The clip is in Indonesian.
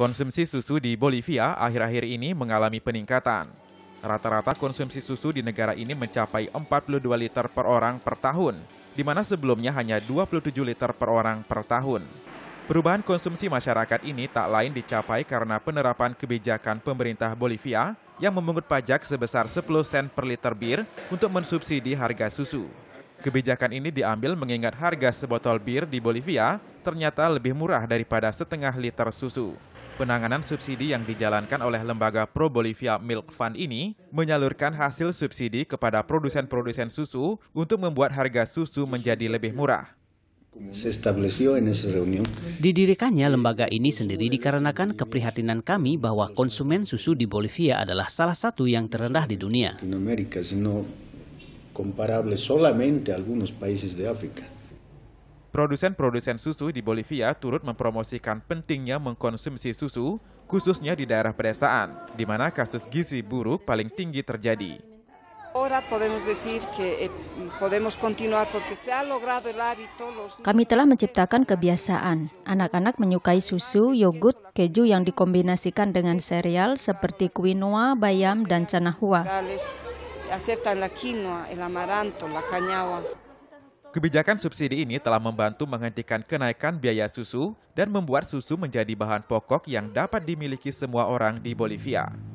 Konsumsi susu di Bolivia akhir-akhir ini mengalami peningkatan. Rata-rata konsumsi susu di negara ini mencapai 42 liter per orang per tahun, di mana sebelumnya hanya 27 liter per orang per tahun. Perubahan konsumsi masyarakat ini tak lain dicapai karena penerapan kebijakan pemerintah Bolivia yang memungut pajak sebesar 10 sen per liter bir untuk mensubsidi harga susu. Kebijakan ini diambil mengingat harga sebotol bir di Bolivia ternyata lebih murah daripada setengah liter susu. Penanganan subsidi yang dijalankan oleh lembaga Pro Bolivia Milk Fund ini menyalurkan hasil subsidi kepada produsen-produsen susu untuk membuat harga susu menjadi lebih murah. Didirikannya lembaga ini sendiri dikarenakan keprihatinan kami bahwa konsumen susu di Bolivia adalah salah satu yang terendah di dunia comparable solamente a algunos países de África. Produsen-produsen susu di Bolivia turut mempromosikan pentingnya mengkonsumsi susu, khususnya di daerah pedesaan, di mana kasus gizi buruk paling tinggi terjadi. Eh, Kami telah menciptakan kebiasaan. Anak-anak menyukai susu, yogurt, keju yang dikombinasikan dengan sereal seperti quinoa, bayam, dan canahua aceptan la quinoa, el amaranto, la cañawa. Kebijakan subsidi ini telah membantu menghentikan kenaikan biaya susu dan membuat susu menjadi bahan pokok yang dapat dimiliki semua orang di Bolivia.